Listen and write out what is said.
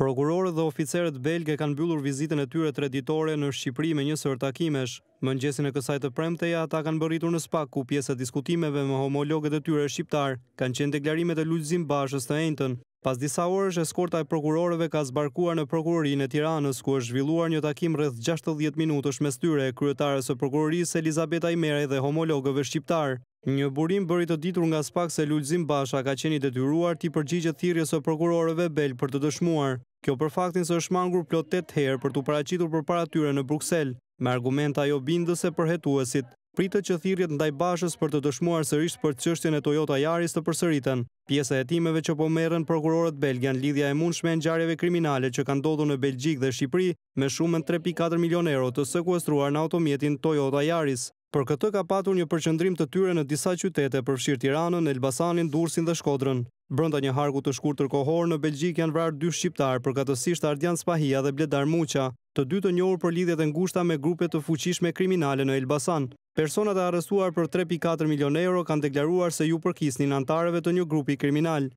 Prokurorët dhe oficerët belge kanë byllur vizitën e tyre të reditore në Shqipëri me një sërë takimesh. Më e kësaj të premteja, ata kanë bëritur në spak ku pjesët diskutimeve me homologët e tyre shqiptar, kanë qenë deklarimet e lullëzim bashës të entën. Pas disa orësh, eskorta e prokurorëve ka zbarkuar në prokurorin e tiranës, ku është zhvilluar një takim rrëth 60 minutës me styre e kryetarës e prokurorisë Elizabeta Imerej dhe homologëve Shqiptar. Një burim bërit të ditur nga spak se lullëzim basha ka qeni detyruar ti përgjigjet thirjes o prokurorëve bel për të dëshmuar. Kjo për faktin se është mangur plot 8 herë për të paracitur për paratyre në Bruxelles, me argumenta jo bindëse për hetuesit, pritë që thirjet ndaj bashës për të dëshmuar sërisht për cështjën e Toyota Yaris të përsëritën, pjesa e timeve që po merën prokurorët Belgian lidhja e mundshme shmen gjarjeve kriminale që kanë dodo në Belgjik dhe Shqipri me shumën 3.4 milion euro të sekuestruar në automjetin Toyota Yaris. Për këtë ka patur një përqëndrim të tyre në disa qytete përfshirë Tiranën, Elbasanin, Durësin dhe Shkodrën. Brënda një harku të shkur tërkohor, në Belgjik janë vrarë dy shqiptarë për katësisht Ardian Spahia dhe Bledar Muqa, të dy të njohur për lidhjet e ngushta me grupe të fuqishme kriminale në Elbasan. Personat e arrestuar për 3.4 milion euro kanë deklaruar se ju përkisnin antareve të një grupi kriminal.